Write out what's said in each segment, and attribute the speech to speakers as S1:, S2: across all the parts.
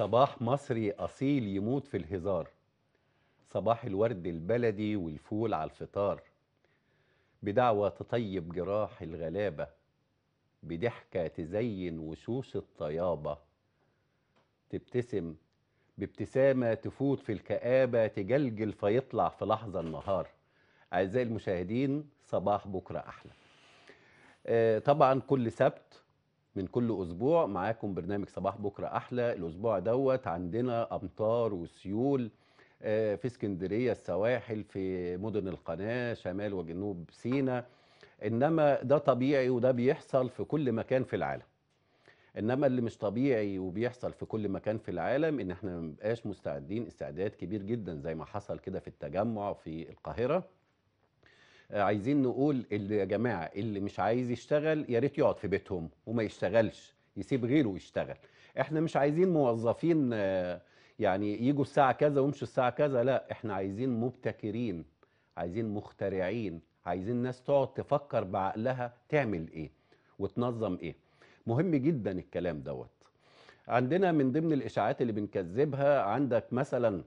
S1: صباح مصري أصيل يموت في الهزار صباح الورد البلدي والفول على الفطار بدعوة تطيب جراح الغلابة بضحكة تزين وشوش الطيابة تبتسم بابتسامة تفوت في الكآبة تجلجل فيطلع في لحظة النهار أعزائي المشاهدين صباح بكرة أحلى آه، طبعا كل سبت من كل اسبوع معاكم برنامج صباح بكره احلى الاسبوع دوت عندنا امطار وسيول آه، في اسكندريه السواحل في مدن القناه شمال وجنوب سينا انما ده طبيعي وده بيحصل في كل مكان في العالم انما اللي مش طبيعي وبيحصل في كل مكان في العالم ان احنا مبقاش مستعدين استعداد كبير جدا زي ما حصل كده في التجمع في القاهره آه، عايزين نقول اللي يا جماعه اللي مش عايز يشتغل يا ريت يقعد في بيتهم وما يشتغلش يسيب غيره يشتغل احنا مش عايزين موظفين آه، يعني يجوا الساعه كذا ويمشوا الساعه كذا لا احنا عايزين مبتكرين عايزين مخترعين عايزين ناس تقعد تفكر بعقلها تعمل ايه وتنظم ايه مهم جدا الكلام دوت عندنا من ضمن الاشاعات اللي بنكذبها عندك مثلا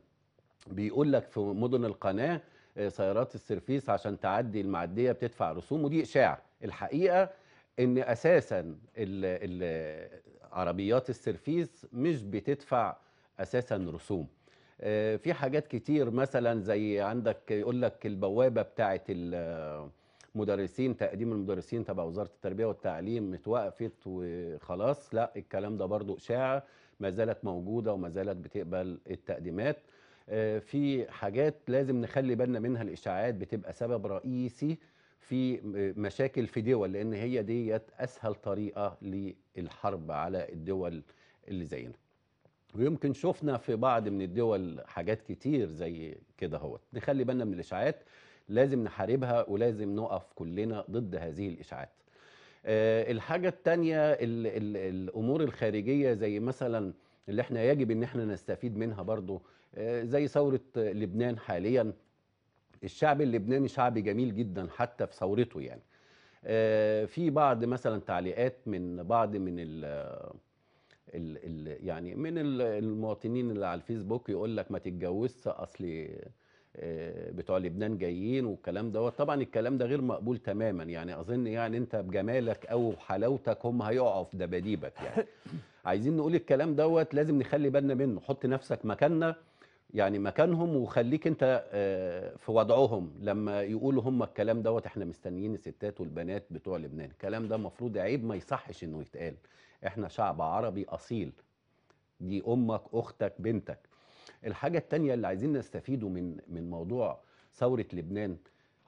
S1: بيقول لك في مدن القناه سيارات السرفيس عشان تعدي المعديه بتدفع رسوم ودي اشاعه الحقيقه ان اساسا عربيات السرفيس مش بتدفع اساسا رسوم آه، في حاجات كتير مثلا زي عندك يقول لك البوابه بتاعه المدرسين تقديم المدرسين تبع وزاره التربيه والتعليم اتوقفت وخلاص لا الكلام ده برضو اشاعه ما زالت موجوده وما زالت بتقبل التقديمات في حاجات لازم نخلي بالنا منها الاشاعات بتبقى سبب رئيسي في مشاكل في دول لان هي ديت اسهل طريقه للحرب على الدول اللي زينا ويمكن شفنا في بعض من الدول حاجات كتير زي كده هوت نخلي بالنا من الاشاعات لازم نحاربها ولازم نقف كلنا ضد هذه الاشاعات آه، التانية الحاجه الـ الامور الخارجيه زي مثلا اللي احنا يجب ان احنا نستفيد منها برضو آه، زي ثورة لبنان حاليا الشعب اللبناني شعب جميل جدا حتى في ثورته يعني آه، في بعض مثلا تعليقات من بعض من ال ال الـ يعني من المواطنين اللي على الفيسبوك يقول لك ما تتجوزش اصل آه، بتوع لبنان جايين والكلام دوت طبعا الكلام ده غير مقبول تماما يعني اظن يعني انت بجمالك او حلاوتك هم هيقعوا في دباديبك يعني عايزين نقول الكلام دوت لازم نخلي بالنا منه حط نفسك مكاننا يعني مكانهم وخليك انت آه، في وضعهم لما يقولوا هم الكلام دوت احنا مستنيين الستات والبنات بتوع لبنان الكلام ده المفروض عيب ما يصحش انه يتقال احنا شعب عربي اصيل دي امك اختك بنتك الحاجه التانية اللي عايزين نستفيده من من موضوع ثوره لبنان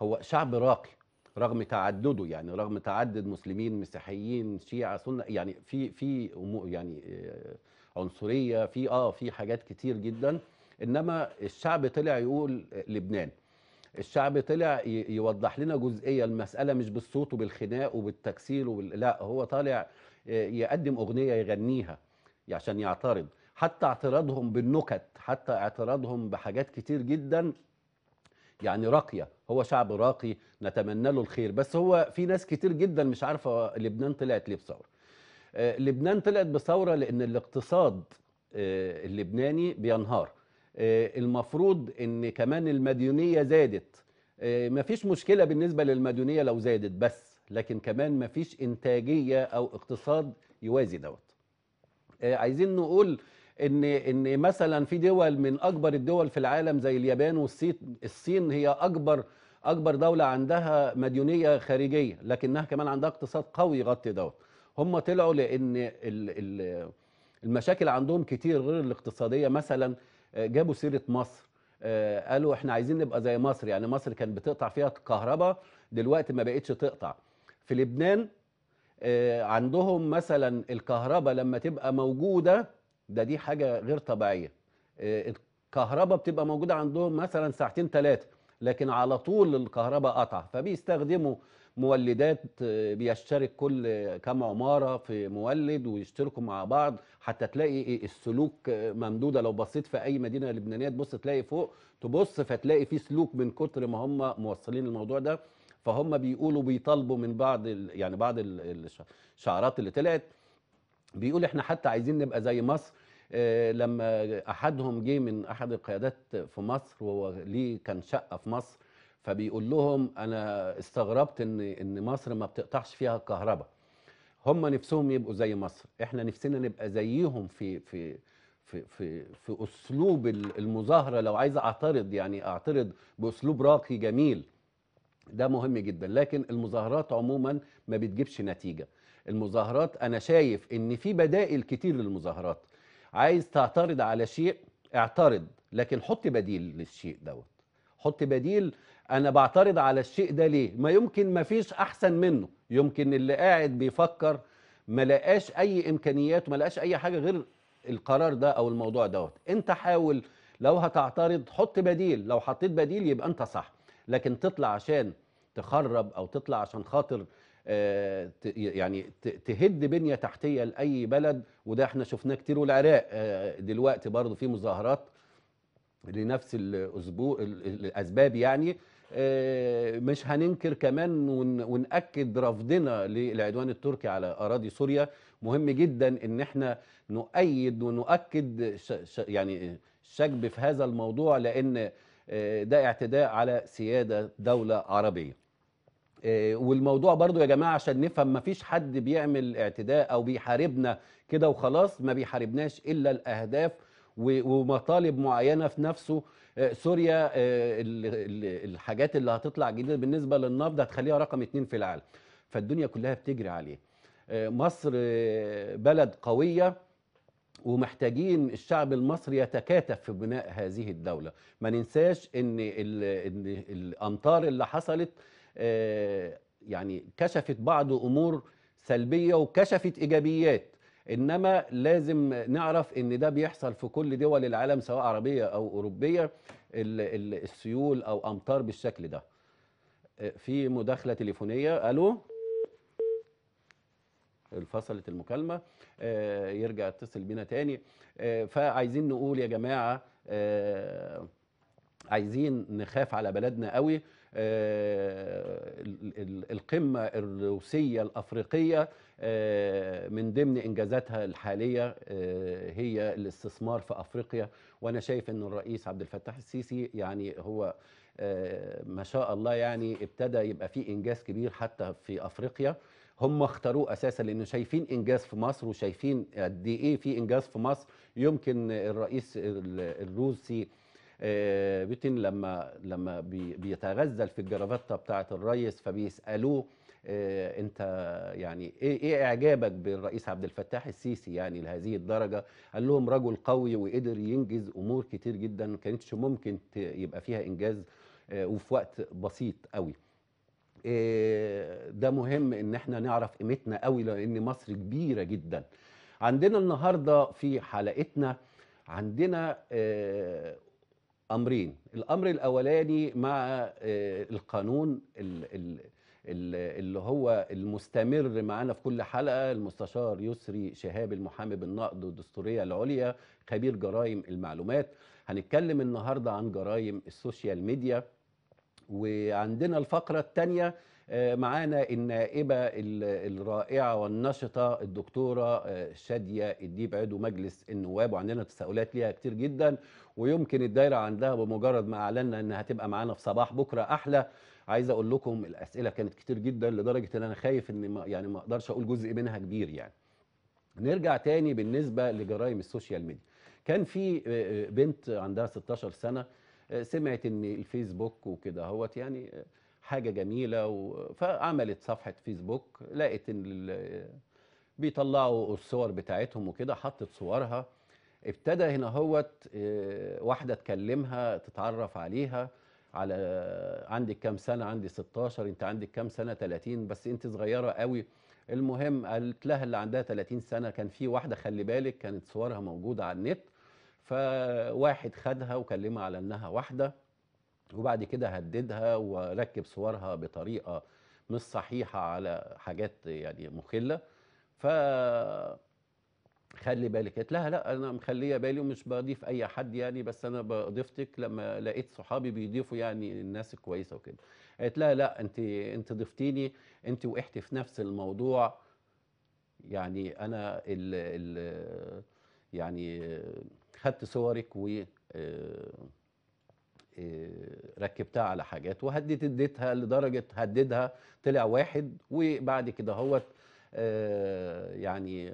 S1: هو شعب راقي رغم تعدده يعني رغم تعدد مسلمين مسيحيين شيعه سنه يعني في في يعني آه، عنصريه في اه في حاجات كتير جدا انما الشعب طلع يقول لبنان الشعب طلع يوضح لنا جزئيه المساله مش بالصوت وبالخناق وبالتكسير وبال... لا هو طالع آه، يقدم اغنيه يغنيها عشان يعترض حتى اعتراضهم بالنكت حتى اعتراضهم بحاجات كتير جدا يعني راقيه هو شعب راقي نتمنى له الخير بس هو في ناس كتير جدا مش عارفه لبنان طلعت ليه بثوره آه، لبنان طلعت بثوره لان الاقتصاد آه، اللبناني بينهار آه، المفروض ان كمان المديونيه زادت آه، مفيش مشكله بالنسبه للمديونيه لو زادت بس لكن كمان مفيش انتاجيه او اقتصاد يوازي دوت آه، عايزين نقول ان ان مثلا في دول من اكبر الدول في العالم زي اليابان والصين الصين هي اكبر اكبر دوله عندها مديونيه خارجيه لكنها كمان عندها اقتصاد قوي يغطي دوت هم طلعوا لان المشاكل عندهم كتير غير الاقتصاديه مثلا آه، جابوا سيره مصر آه، قالوا احنا عايزين نبقى زي مصر يعني مصر كانت بتقطع فيها الكهرباء دلوقتي ما بقتش تقطع في لبنان آه، عندهم مثلا الكهرباء لما تبقى موجوده ده دي حاجه غير طبيعيه الكهرباء بتبقى موجوده عندهم مثلا ساعتين ثلاثه لكن على طول الكهرباء قطع فبيستخدموا مولدات آه، بيشترك كل كام عماره في مولد ويشتركوا مع بعض حتى تلاقي إيه، السلوك آه، ممدوده لو بصيت في اي مدينه لبنانيه تبص تلاقي فوق تبص فتلاقي في سلوك من كتر ما هم موصلين الموضوع ده فهم بيقولوا بيطالبوا من بعض يعني بعض الشعارات اللي طلعت بيقول احنا حتى عايزين نبقى زي مصر إيه لما احدهم جه من احد القيادات في مصر وهو ليه كان شقه في مصر فبيقول لهم انا استغربت ان ان مصر ما بتقطعش فيها الكهرباء هم نفسهم يبقوا زي مصر احنا نفسنا نبقى زيهم في في في في في اسلوب المظاهره لو عايز اعترض يعني اعترض باسلوب راقي جميل ده مهم جدا لكن المظاهرات عموما ما بتجيبش نتيجه المظاهرات انا شايف ان في بدائل كتير للمظاهرات عايز تعترض على شيء اعترض لكن حط بديل للشيء دوت حط بديل انا بعترض على الشيء ده ليه ما يمكن ما فيش احسن منه يمكن اللي قاعد بيفكر ما لقاش اي امكانيات وما لقاش اي حاجه غير القرار ده او الموضوع دوت انت حاول لو هتعترض حط بديل لو حطيت بديل يبقى انت صح لكن تطلع عشان تخرب او تطلع عشان خاطر آه، يعني تهد بنيه تحتيه لاي بلد وده احنا شفناه كتير والعراق آه، دلوقتي برضه في مظاهرات لنفس الاسبوع الاسباب يعني آه، مش هننكر كمان ونأكد رفضنا للعدوان التركي على أراضي سوريا مهم جدا إن احنا نؤيد ونؤكد يعني الشجب في هذا الموضوع لأن آه، ده اعتداء على سيادة دولة عربية آه، والموضوع برضو يا جماعة عشان نفهم ما فيش حد بيعمل اعتداء أو بيحاربنا كده وخلاص ما بيحاربناش إلا الأهداف ومطالب معينه في نفسه آه، سوريا آه، الحاجات اللي هتطلع جديده بالنسبه للنفط هتخليها رقم اتنين في العالم فالدنيا كلها بتجري عليه آه، مصر بلد قويه ومحتاجين الشعب المصري يتكاتف في بناء هذه الدوله ما ننساش ان الامطار اللي حصلت يعني كشفت بعض امور سلبيه وكشفت ايجابيات انما لازم نعرف ان ده بيحصل في كل دول العالم سواء عربيه او اوروبيه السيول او امطار بالشكل ده أه، في مداخله تليفونيه الو انفصلت المكالمه أه، يرجع يتصل بينا تاني أه، فعايزين نقول يا جماعه عايزين نخاف على بلدنا قوي آه، القمة الروسية الأفريقية آه، من ضمن إنجازاتها الحالية آه، هي الاستثمار في أفريقيا وأنا شايف أن الرئيس عبد الفتاح السيسي يعني هو ما شاء الله يعني ابتدى يبقى في إنجاز كبير حتى في أفريقيا هم اختاروه اساسا لانه شايفين انجاز في مصر وشايفين قد ايه في انجاز في مصر يمكن الرئيس الروسي آه، بوتين لما لما بيتغزل في الجرافته بتاعه الريس فبيسالوه آه، انت يعني ايه ايه اعجابك بالرئيس عبد الفتاح السيسي يعني لهذه الدرجه قال لهم رجل قوي وقدر ينجز امور كتير جدا ما كانتش ممكن يبقى فيها انجاز آه، وفي وقت بسيط قوي ده مهم ان احنا نعرف قيمتنا قوي لان مصر كبيره جدا عندنا النهارده في حلقتنا عندنا امرين الامر الاولاني مع آه، القانون اللي هو المستمر معانا في كل حلقه المستشار يسري شهاب المحامي بالنقد والدستوريه العليا خبير جرائم المعلومات هنتكلم النهارده عن جرائم السوشيال ميديا وعندنا الفقره الثانيه آه، معانا النائبة الرائعة والنشطة الدكتورة آه، شادية الديب عضو مجلس النواب وعندنا تساؤلات ليها كتير جدا ويمكن الدايرة عندها بمجرد ما أعلنا أنها هتبقى معانا في صباح بكرة أحلى عايز أقول لكم الأسئلة كانت كتير جدا لدرجة أن أنا خايف أن ما يعني ما أقدرش أقول جزء منها كبير يعني نرجع تاني بالنسبة لجرائم السوشيال ميديا كان في آه، بنت عندها 16 سنة سمعت ان الفيسبوك وكده هوت يعني حاجه جميله و... فعملت صفحه فيسبوك لقت ان ال... بيطلعوا الصور بتاعتهم وكده حطت صورها ابتدى هنا هوت آه، واحده تكلمها تتعرف عليها على عندك كام سنه عندي 16 انت عندك كام سنه 30 بس انت صغيره قوي المهم قالت لها اللي عندها 30 سنه كان في واحده خلي بالك كانت صورها موجوده على النت فواحد خدها وكلمها على انها واحده وبعد كده هددها وركب صورها بطريقه مش صحيحه على حاجات يعني مخله ف خلي بالك قالت لها لا انا مخليه بالي ومش بضيف اي حد يعني بس انا بضيفتك لما لقيت صحابي بيضيفوا يعني الناس الكويسه وكده قالت لها لا انت انت ضفتيني انت وقعتي في نفس الموضوع يعني انا ال ال يعني خدت صورك و آه آه، ركبتها على حاجات وهديت اديتها لدرجه هددها طلع واحد وبعد كده هوت آه، يعني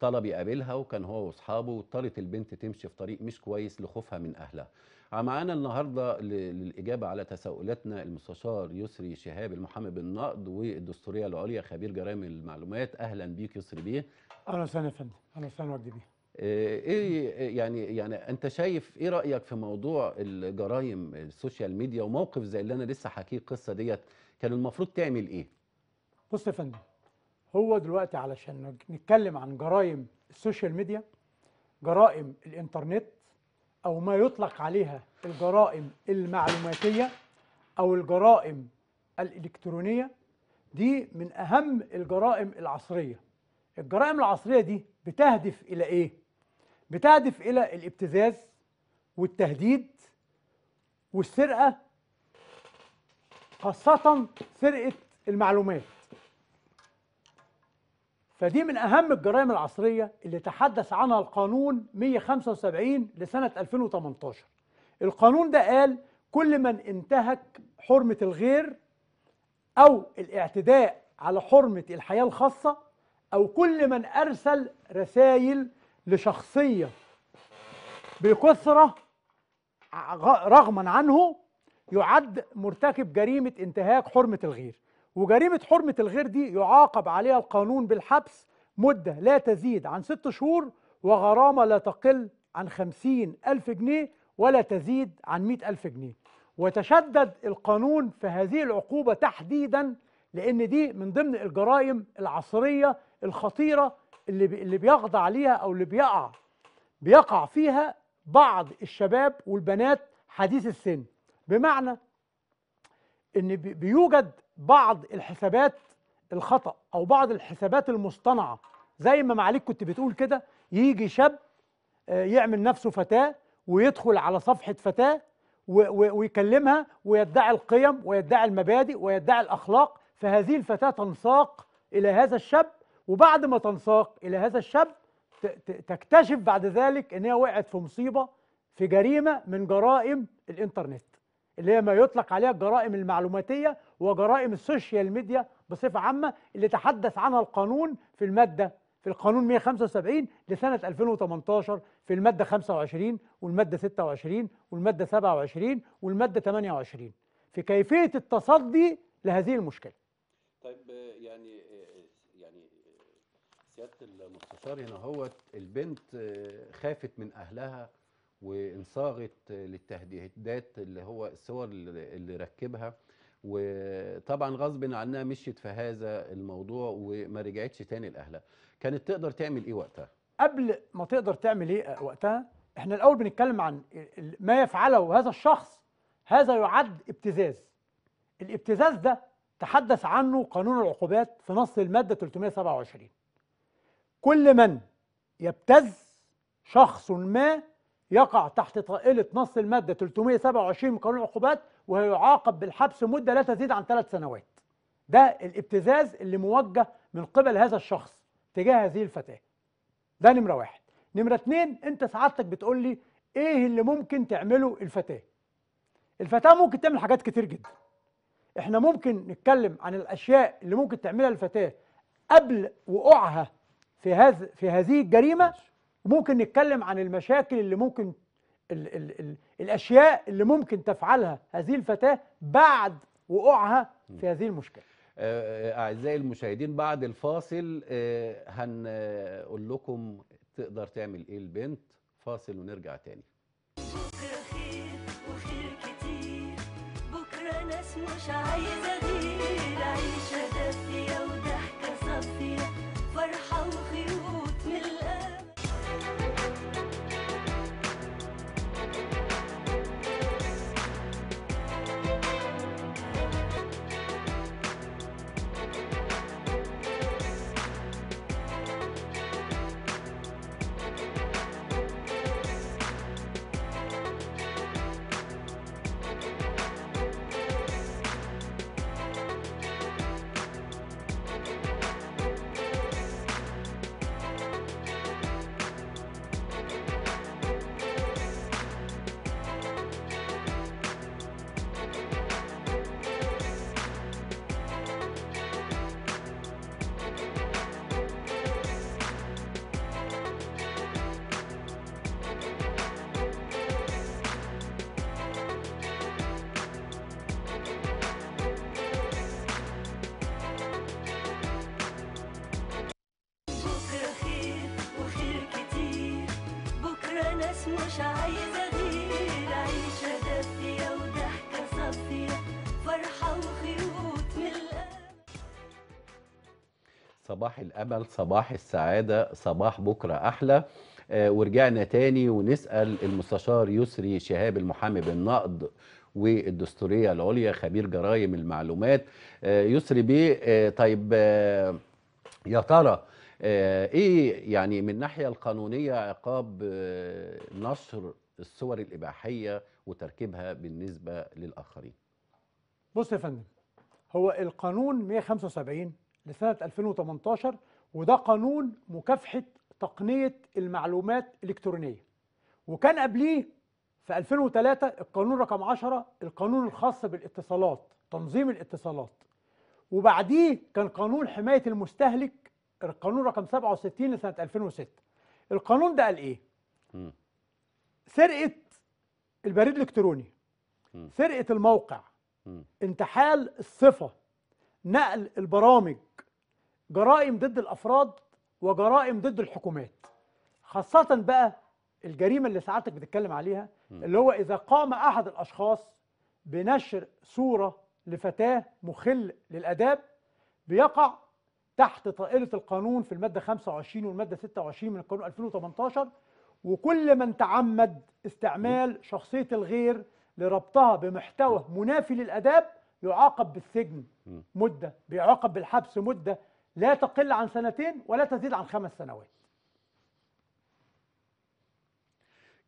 S1: طلب يقابلها وكان هو واصحابه واضطرت البنت تمشي في طريق مش كويس لخوفها من اهلها. آه، معانا النهارده للاجابه على تساؤلاتنا المستشار يسري شهاب المحامي بالنقد والدستوريه العليا خبير جرائم المعلومات اهلا بيك يسري بيه.
S2: اهلا وسهلا يا فندم، اهلا وسهلا بيك.
S1: آه، ايه آه، يعني يعني انت شايف ايه رايك في موضوع الجرائم السوشيال ميديا وموقف زي اللي انا لسه حكيه القصه ديت كان المفروض تعمل
S2: ايه بص يا فندم هو دلوقتي علشان نتكلم عن جرائم السوشيال ميديا جرائم الانترنت او ما يطلق عليها الجرائم المعلوماتيه او الجرائم الالكترونيه دي من اهم الجرائم العصريه الجرائم العصريه دي بتهدف الى ايه بتهدف إلى الابتزاز والتهديد والسرقة خاصة سرقة المعلومات فدي من أهم الجرائم العصرية اللي تحدث عنها القانون 175 لسنة 2018 القانون ده قال كل من انتهك حرمة الغير أو الاعتداء على حرمة الحياة الخاصة أو كل من أرسل رسائل لشخصية بكثرة رغما عنه يعد مرتكب جريمة انتهاك حرمة الغير وجريمة حرمة الغير دي يعاقب عليها القانون بالحبس مدة لا تزيد عن ست شهور وغرامة لا تقل عن خمسين ألف جنيه ولا تزيد عن مئة ألف جنيه وتشدد القانون في هذه العقوبة تحديدا لأن دي من ضمن الجرائم العصرية الخطيرة اللي اللي بيخضع ليها او اللي بيقع بيقع فيها بعض الشباب والبنات حديث السن بمعنى ان بيوجد بعض الحسابات الخطا او بعض الحسابات المصطنعه زي ما معاليك كنت بتقول كده يجي شاب آه، يعمل نفسه فتاه ويدخل على صفحه فتاه ويكلمها ويدعي القيم ويدعي المبادئ ويدعي الاخلاق فهذه الفتاه تنساق الى هذا الشاب وبعد ما تنساق الى هذا الشاب تكتشف بعد ذلك ان هي وقعت في مصيبه في جريمه من جرائم الانترنت اللي هي ما يطلق عليها الجرائم المعلوماتيه وجرائم السوشيال ميديا بصفه عامه اللي تحدث عنها القانون في الماده في القانون 175 لسنه 2018 في الماده 25 والماده 26 والماده 27 والماده 28 في كيفيه التصدي لهذه المشكله
S1: سياده المستشار هنا هو البنت آه، خافت من اهلها وانصاغت آه، للتهديدات اللي هو الصور اللي ركبها وطبعا غصب عنها مشيت في هذا الموضوع وما رجعتش تاني لاهلها كانت تقدر تعمل ايه وقتها
S2: قبل ما تقدر تعمل ايه آه، وقتها احنا الاول بنتكلم عن ما يفعله هذا الشخص هذا يعد ابتزاز الابتزاز ده تحدث عنه قانون العقوبات في نص الماده 327 كل من يبتز شخص ما يقع تحت طائلة نص المادة 327 من قانون العقوبات ويعاقب بالحبس مدة لا تزيد عن ثلاث سنوات ده الابتزاز اللي موجه من قبل هذا الشخص تجاه هذه الفتاة ده نمرة واحد نمرة اتنين انت سعادتك بتقول لي ايه اللي ممكن تعمله الفتاة الفتاة ممكن تعمل حاجات كتير جدا احنا ممكن نتكلم عن الاشياء اللي ممكن تعملها الفتاة قبل وقوعها في هذا في هذه الجريمه وممكن نتكلم عن المشاكل اللي ممكن ال ال ال الاشياء اللي ممكن تفعلها هذه الفتاه بعد وقوعها في هذه المشكله
S1: آه، آه، اعزائي المشاهدين بعد الفاصل آه، هنقول لكم تقدر تعمل ايه البنت فاصل ونرجع تاني
S2: بكره خير وخير كتير بكره ناس مش عايزه غير عيشه مش عايزة غير عيشة دافية وضحكة صافية فرحة وخيوط من القلب
S1: صباح الأمل صباح السعادة صباح بكرة أحلى آه ورجعنا تاني ونسأل المستشار يسري شهاب المحامي بالنقد والدستورية العليا خبير جرائم المعلومات آه يسري بيه آه طيب آه، يا ترى آه، ايه يعني من الناحيه القانونيه عقاب آه، نشر الصور الاباحيه وتركيبها بالنسبه للاخرين
S2: بص يا فندم هو القانون 175 لسنه 2018 وده قانون مكافحه تقنيه المعلومات الالكترونيه وكان قبليه في 2003 القانون رقم 10 القانون الخاص بالاتصالات تنظيم الاتصالات وبعديه كان قانون حمايه المستهلك القانون رقم 67 لسنه 2006 القانون ده قال ايه؟ م. سرقه البريد الالكتروني م. سرقه الموقع م. انتحال الصفه نقل البرامج جرائم ضد الافراد وجرائم ضد الحكومات خاصه بقى الجريمه اللي ساعاتك بتتكلم عليها اللي هو اذا قام احد الاشخاص بنشر صوره لفتاه مخل للاداب بيقع تحت طائله القانون في الماده 25 والماده 26 من القانون 2018 وكل من تعمد استعمال شخصيه الغير لربطها بمحتوى منافي للاداب يعاقب بالسجن مده بيعاقب بالحبس مده لا تقل عن سنتين ولا تزيد عن خمس سنوات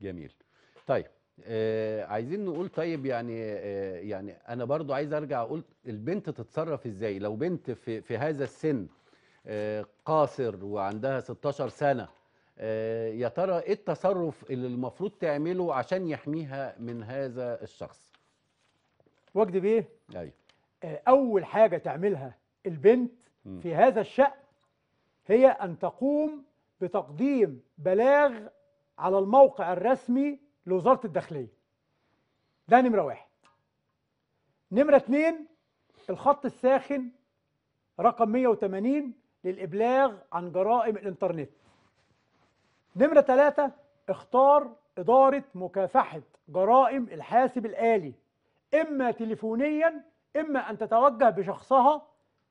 S1: جميل طيب آه عايزين نقول طيب يعني آه يعني انا برضو عايز ارجع اقول البنت تتصرف ازاي لو بنت في في هذا السن قاصر وعندها 16 سنه آه، يا ترى ايه التصرف اللي المفروض تعمله عشان يحميها من هذا
S2: الشخص وجد بيه ايوه اول حاجه تعملها البنت في هذا الشان هي ان تقوم بتقديم بلاغ على الموقع الرسمي لوزاره الداخليه ده نمره واحد نمره اتنين الخط الساخن رقم 180 للإبلاغ عن جرائم الإنترنت نمرة ثلاثة اختار إدارة مكافحة جرائم الحاسب الآلي إما تليفونيا إما أن تتوجه بشخصها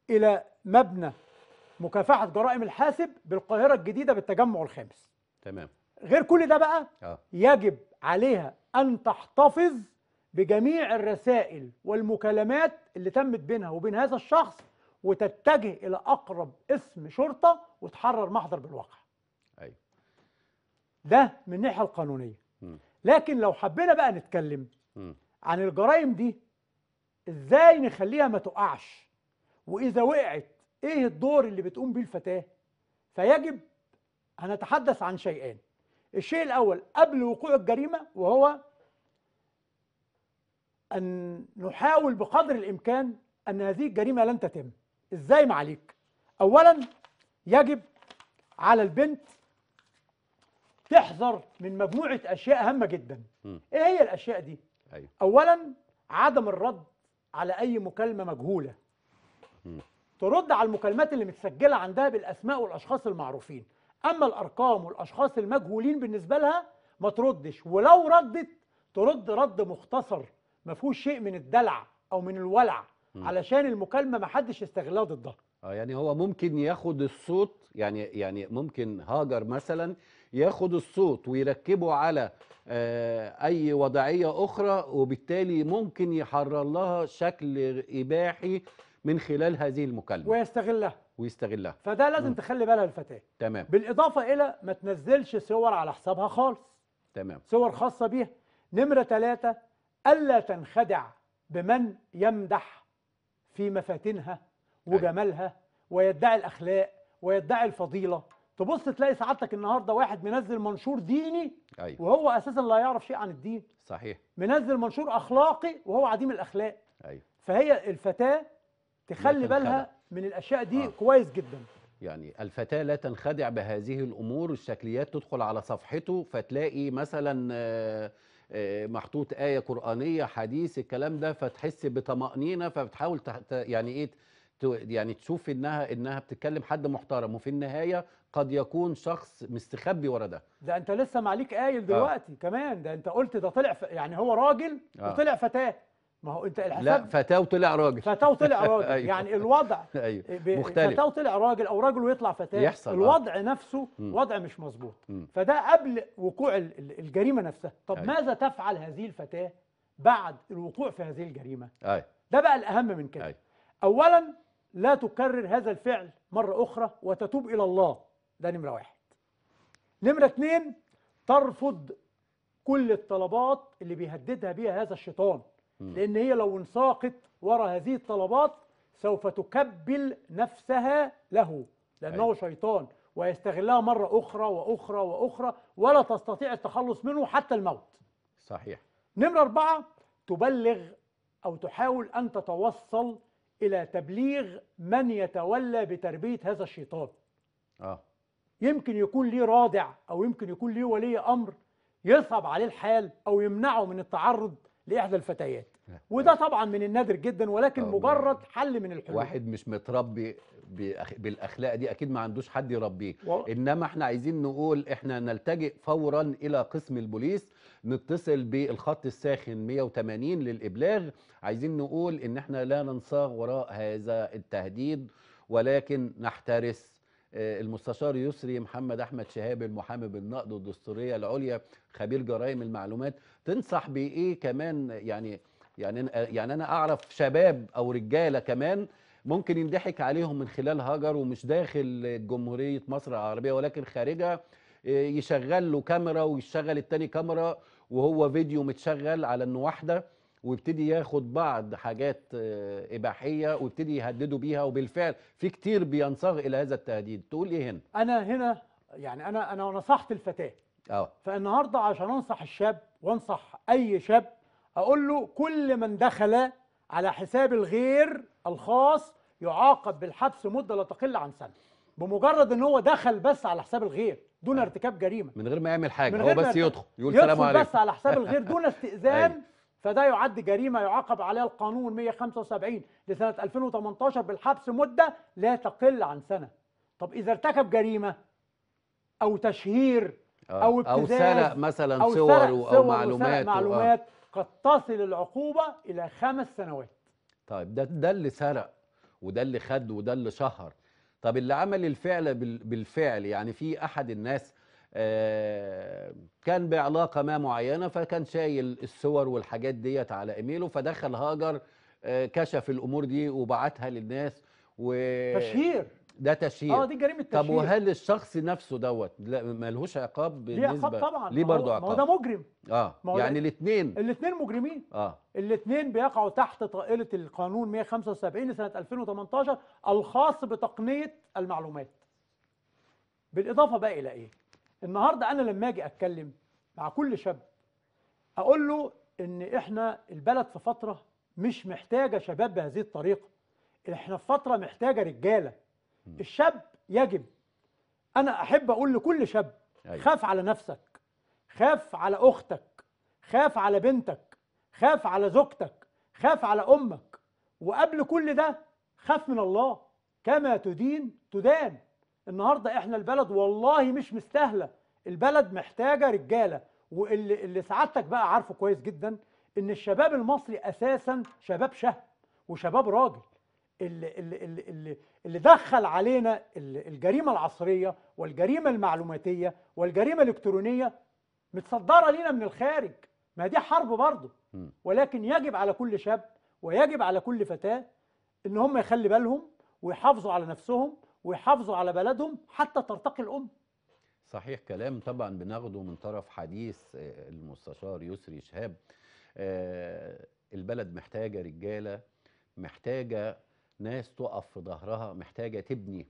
S2: إلى مبنى مكافحة جرائم الحاسب بالقاهرة الجديدة بالتجمع الخامس تمام غير كل ده بقى آه. يجب عليها أن تحتفظ بجميع الرسائل والمكالمات اللي تمت بينها وبين هذا الشخص وتتجه الى اقرب اسم شرطه وتحرر محضر بالواقع ايوه ده من الناحيه القانونيه م. لكن لو حبينا بقى نتكلم م. عن الجرائم دي ازاي نخليها ما تقعش واذا وقعت ايه الدور اللي بتقوم بيه الفتاه فيجب هنتحدث عن شيئين الشيء الاول قبل وقوع الجريمه وهو ان نحاول بقدر الامكان ان هذه الجريمه لن تتم ازاي معاليك اولا يجب على البنت تحذر من مجموعه اشياء هامه جدا م. ايه هي الاشياء دي أيوه. اولا عدم الرد على اي مكالمه مجهوله م. ترد على المكالمات اللي متسجله عندها بالاسماء والاشخاص المعروفين اما الارقام والاشخاص المجهولين بالنسبه لها ما تردش ولو ردت ترد رد مختصر ما فيهوش شيء من الدلع او من الولع علشان المكالمه ما حدش يستغلها ضدها
S1: اه يعني هو ممكن ياخد الصوت يعني يعني ممكن هاجر مثلا ياخد الصوت ويركبه على آه، اي وضعيه اخرى وبالتالي ممكن يحرر لها شكل اباحي من خلال هذه المكالمه
S2: ويستغلها ويستغلها فده لازم م. تخلي بالها الفتاه تمام بالاضافه الى ما تنزلش صور على حسابها خالص تمام صور خاصه بيها نمره ثلاثة الا تنخدع بمن يمدح في مفاتنها أيوة. وجمالها ويدعي الاخلاق ويدعي الفضيله تبص تلاقي سعادتك النهارده واحد منزل منشور ديني أيوة. وهو اساسا لا يعرف شيء عن الدين صحيح منزل منشور اخلاقي وهو عديم الاخلاق أيوة. فهي الفتاه تخلي بالها من الاشياء دي آه. كويس جدا
S1: يعني الفتاة لا تنخدع بهذه الأمور الشكليات تدخل على صفحته فتلاقي مثلا آه، آه، محطوط آية قرآنية حديث الكلام ده فتحس بطمأنينة فبتحاول تحت يعني إيه يعني تشوف انها انها بتتكلم حد محترم وفي النهايه قد يكون شخص مستخبي ورا ده
S2: ده انت لسه معليك قايل آه. دلوقتي آه. كمان ده انت قلت ده طلع ف... يعني هو راجل آه. وطلع فتاه ما هو انت الحساب لا
S1: فتاه وطلع راجل فتاه وطلع راجل أيوه. يعني الوضع أيوه. مختلف فتاه
S2: وطلع راجل او راجل ويطلع فتاه يحصل آه. الوضع آه. نفسه م. وضع مش مظبوط فده قبل وقوع الجريمه نفسها طب أيوه. ماذا تفعل هذه الفتاه بعد الوقوع في هذه الجريمه أيوه. ده بقى الاهم من كده أيوه. اولا لا تكرر هذا الفعل مره اخرى وتتوب الى الله ده نمره واحد نمره اثنين ترفض كل الطلبات اللي بيهددها بيها هذا الشيطان لأن هي لو انساقت وراء هذه الطلبات سوف تكبل نفسها له لأنه أيوة. شيطان ويستغلها مرة أخرى وأخرى وأخرى ولا تستطيع التخلص منه حتى الموت صحيح نمرة أربعة تبلغ أو تحاول أن تتوصل إلى تبليغ من يتولى بتربية هذا الشيطان آه. يمكن يكون ليه رادع أو يمكن يكون ليه ولي أمر يصعب عليه الحال أو يمنعه من التعرض لإحدى الفتيات وده طبعا من النادر جدا ولكن مجرد حل من الحلول واحد
S1: مش متربي بالاخلاق دي اكيد ما عندوش حد يربيه و... انما احنا عايزين نقول احنا نلتجئ فورا الى قسم البوليس نتصل بالخط الساخن 180 للابلاغ عايزين نقول ان احنا لا ننصاغ وراء هذا التهديد ولكن نحترس آه، المستشار يسري محمد احمد شهاب المحامي بالنقد والدستوريه العليا خبير جرائم المعلومات تنصح بايه كمان يعني يعني أنا يعني انا اعرف شباب او رجاله كمان ممكن يندحك عليهم من خلال هاجر ومش داخل جمهوريه مصر العربيه ولكن خارجها آه، يشغل له كاميرا ويشغل التاني كاميرا وهو فيديو متشغل على انه واحده ويبتدي ياخد بعض حاجات آه، اباحيه ويبتدي يهددوا بيها وبالفعل في كتير بينصغ الى هذا التهديد تقول ايه هنا
S2: انا هنا يعني انا انا نصحت الفتاه اه فالنهارده عشان انصح الشاب وانصح اي شاب أقول له كل من دخل على حساب الغير الخاص يعاقب بالحبس مدة لا تقل عن سنة بمجرد ان هو دخل بس على حساب الغير دون أيوه. ارتكاب جريمه من غير ما يعمل حاجه من غير هو بس يدخل يقول يدخل سلام عليكم بس على حساب الغير دون استئذان أيوه. فده يعد جريمه يعاقب عليها القانون 175 لسنه 2018 بالحبس مده لا تقل عن سنه طب اذا ارتكب جريمه او تشهير آه، او ابتزاز او سرق مثلا أو صور, او آه. معلومات, معلومات قد تصل العقوبة إلى خمس سنوات طيب ده ده اللي سرق وده اللي خد وده
S1: اللي شهر طب اللي عمل الفعل بالفعل يعني في أحد الناس آه كان بعلاقة ما معينة فكان شايل الصور والحاجات ديت على إيميله فدخل هاجر آه كشف الأمور دي وبعتها للناس و... تشهير ده تشهير اه دي جريمه تشهير طب وهل الشخص نفسه دوت مالهوش عقاب بالنسبه ليه عقاب طبعا ليه برضه عقاب آه، ما هو ده مجرم اه يعني الاثنين
S2: الاثنين مجرمين اه الاثنين بيقعوا تحت طائله القانون 175 لسنه 2018 الخاص بتقنيه المعلومات بالاضافه بقى الى ايه النهارده انا لما اجي اتكلم مع كل شاب اقول له ان احنا البلد في فتره مش محتاجه شباب بهذه الطريقه احنا في فتره محتاجه رجاله الشاب يجب انا احب اقول لكل شاب أيوة. خاف على نفسك خاف على اختك خاف على بنتك خاف على زوجتك خاف على امك وقبل كل ده خاف من الله كما تدين تدان النهارده احنا البلد والله مش مستاهله البلد محتاجه رجاله واللي اللي سعادتك بقى عارفه كويس جدا ان الشباب المصري اساسا شباب شهم وشباب راجل اللي, اللي, اللي, اللي دخل علينا الجريمة العصرية والجريمة المعلوماتية والجريمة الإلكترونية متصدرة لينا من الخارج ما دي حرب برضه ولكن يجب على كل شاب ويجب على كل فتاة إن هم يخلي بالهم ويحافظوا على نفسهم ويحافظوا على بلدهم حتى ترتقي الأمة
S1: صحيح كلام طبعا بناخده من طرف حديث آه، المستشار يسري شهاب آه، البلد محتاجة رجالة محتاجة ناس تقف في ظهرها محتاجه تبني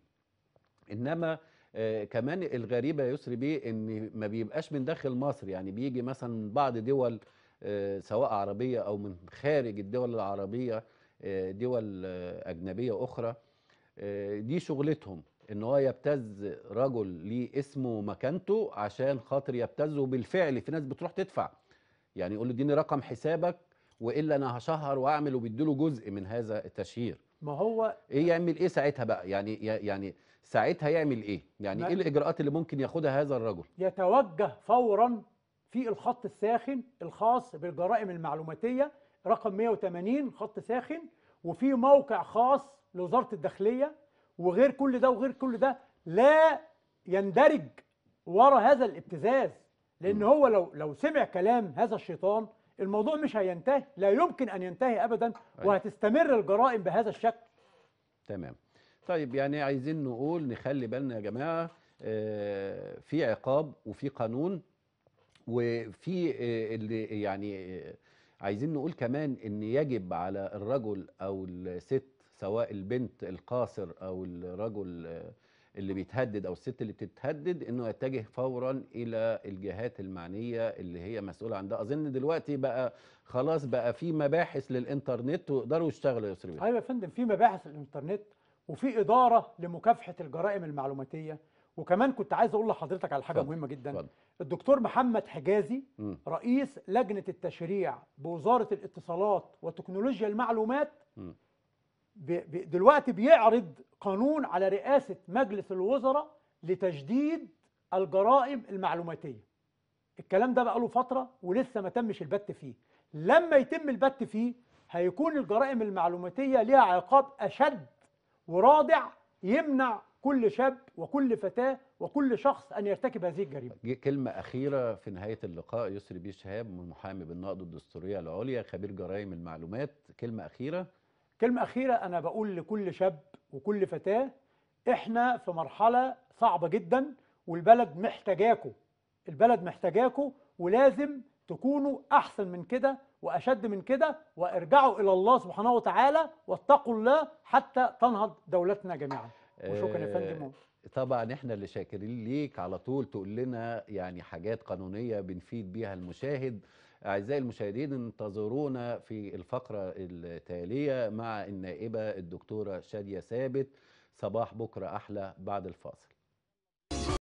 S1: انما آه كمان الغريبه يسري بيه ان ما بيبقاش من داخل مصر يعني بيجي مثلا من بعض دول آه سواء عربيه او من خارج الدول العربيه آه دول آه، اجنبيه اخرى آه، دي شغلتهم ان هو يبتز رجل ليه اسمه ومكانته عشان خاطر يبتزه بالفعل في ناس بتروح تدفع يعني يقول له اديني رقم حسابك والا انا هشهر واعمل وبيديله جزء من هذا التشهير ما هو ايه يعمل ايه ساعتها بقى يعني يعني ساعتها يعمل ايه يعني ايه الاجراءات اللي ممكن ياخدها هذا الرجل
S2: يتوجه فورا في الخط الساخن الخاص بالجرائم المعلوماتيه رقم 180 خط ساخن وفي موقع خاص لوزاره الداخليه وغير كل ده وغير كل ده لا يندرج ورا هذا الابتزاز لان م. هو لو لو سمع كلام هذا الشيطان الموضوع مش هينتهي لا يمكن أن ينتهي أبدا أيوة. وهتستمر الجرائم بهذا الشكل تمام
S1: طيب يعني عايزين نقول نخلي بالنا يا جماعة آه، في عقاب وفي قانون وفي آه، اللي يعني آه، عايزين نقول كمان ان يجب على الرجل او الست سواء البنت القاصر او الرجل اللي بيتهدد او الست اللي بتتهدد انه يتجه فورا الى الجهات المعنيه اللي هي مسؤوله عن ده اظن دلوقتي بقى خلاص بقى
S2: في مباحث للانترنت ويقدروا يشتغلوا يا استاذ ايوه يا فندم في مباحث الانترنت وفي اداره لمكافحه الجرائم المعلوماتيه وكمان كنت عايز اقول لحضرتك على حاجه فضل. مهمه جدا فضل. الدكتور محمد حجازي م. رئيس لجنه التشريع بوزاره الاتصالات وتكنولوجيا المعلومات م. دلوقتي بيعرض قانون على رئاسة مجلس الوزراء لتجديد الجرائم المعلوماتية الكلام ده بقاله فترة ولسه ما تمش البت فيه لما يتم البت فيه هيكون الجرائم المعلوماتية ليها عقاب أشد ورادع يمنع كل شاب وكل فتاة وكل شخص أن يرتكب هذه الجريمة
S1: كلمة أخيرة في نهاية اللقاء يسري بيه شهاب محامي بالنقض الدستورية العليا خبير
S2: جرائم المعلومات كلمة أخيرة كلمة أخيرة أنا بقول لكل شاب وكل فتاة إحنا في مرحلة صعبة جدا والبلد محتاجاكم البلد محتاجاكم ولازم تكونوا أحسن من كده وأشد من كده وارجعوا إلى الله سبحانه وتعالى واتقوا الله حتى تنهض دولتنا جميعا وشكرا يا فندم آه،
S1: طبعا احنا اللي شاكرين ليك على طول تقول لنا يعني حاجات قانونيه بنفيد بيها المشاهد أعزائي المشاهدين انتظرونا في الفقرة التالية مع النائبة الدكتورة شادية ثابت صباح بكرة أحلى بعد الفاصل